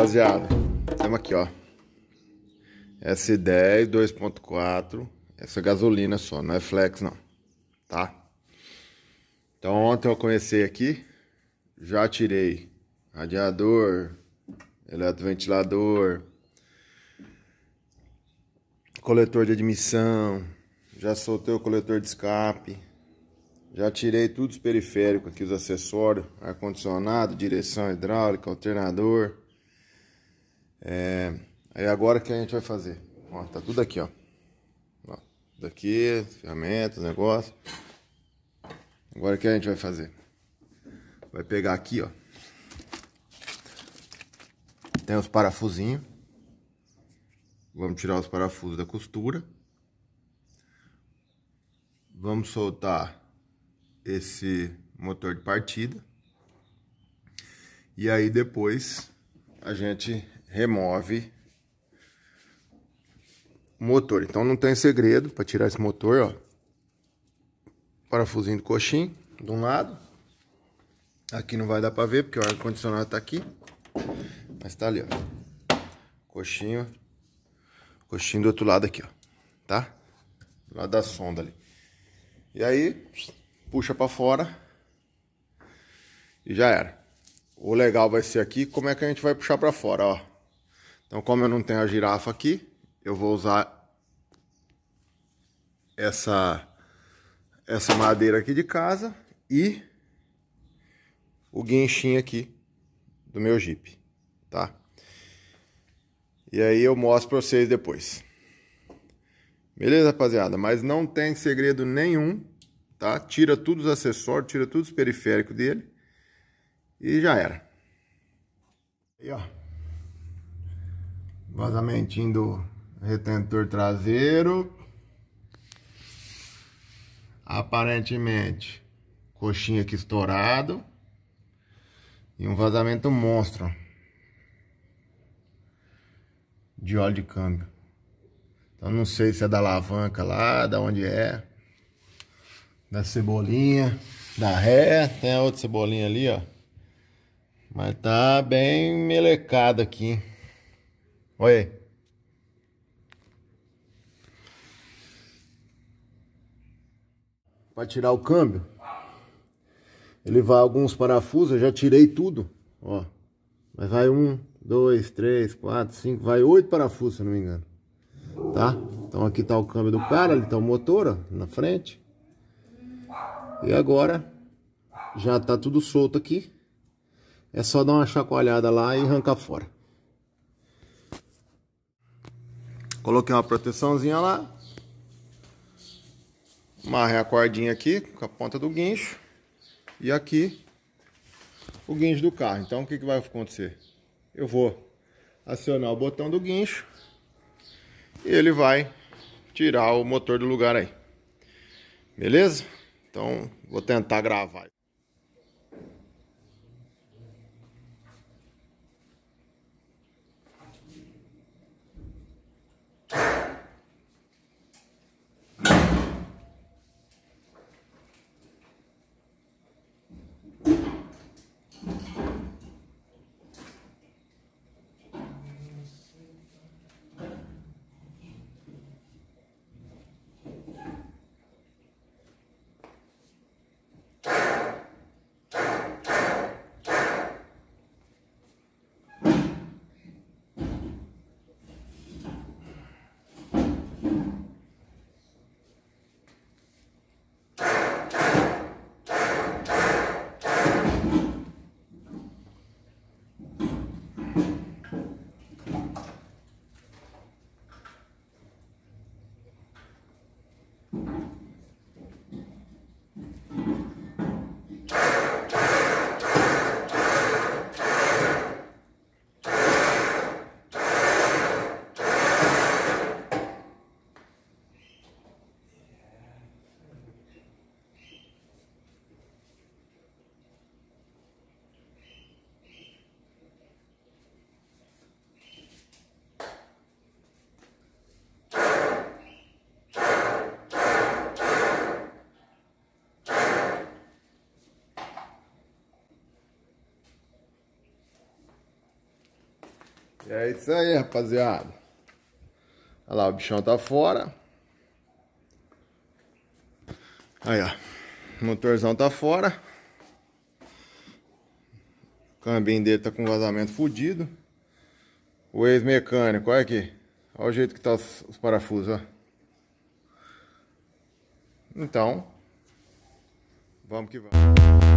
rapaziada, estamos aqui, ó. S10 2.4. Essa é gasolina só, não é flex não, tá? Então ontem eu comecei aqui, já tirei radiador, eletroventilador, coletor de admissão, já soltei o coletor de escape, já tirei tudo os periféricos aqui, os acessórios, ar-condicionado, direção hidráulica, alternador. É, aí agora que a gente vai fazer? Ó, tá tudo aqui, ó. ó daqui, ferramentas, negócio. Agora que a gente vai fazer? Vai pegar aqui, ó. Tem os parafusinhos. Vamos tirar os parafusos da costura. Vamos soltar esse motor de partida. E aí depois a gente remove o motor. Então não tem segredo para tirar esse motor, ó. Parafusinho do coxim, de um lado. Aqui não vai dar para ver porque o ar-condicionado tá aqui. Mas tá ali, ó. Coxinho. Coxinho do outro lado aqui, ó. Tá? Do lado da sonda ali. E aí, puxa para fora. E já era. O legal vai ser aqui como é que a gente vai puxar para fora, ó. Então, como eu não tenho a girafa aqui, eu vou usar essa, essa madeira aqui de casa e o guinchinho aqui do meu Jeep, tá? E aí eu mostro para vocês depois. Beleza, rapaziada? Mas não tem segredo nenhum, tá? Tira todos os acessórios, tira todos os periféricos dele e já era. E ó, Vazamentinho do retentor traseiro. Aparentemente, coxinha aqui estourado. E um vazamento monstro. De óleo de câmbio. Então não sei se é da alavanca lá, da onde é. Da cebolinha, da ré. Tem a outra cebolinha ali, ó. Mas tá bem melecado aqui. Olha aí. Para tirar o câmbio, ele vai alguns parafusos, eu já tirei tudo, ó. Mas vai um, dois, três, quatro, cinco, vai oito parafusos, se não me engano. Tá? Então aqui tá o câmbio do cara, Ele tá o motor, ó, na frente. E agora, já tá tudo solto aqui. É só dar uma chacoalhada lá e arrancar fora. Coloquei uma proteçãozinha lá. Marrei a cordinha aqui com a ponta do guincho. E aqui o guincho do carro. Então o que, que vai acontecer? Eu vou acionar o botão do guincho. E ele vai tirar o motor do lugar aí. Beleza? Então vou tentar gravar. É isso aí, rapaziada. Olha lá, o bichão tá fora. Aí, ó. O motorzão tá fora. O cambinho dele tá com vazamento fudido. O ex-mecânico, olha aqui. Olha o jeito que tá os, os parafusos, ó. Então, vamos que vamos.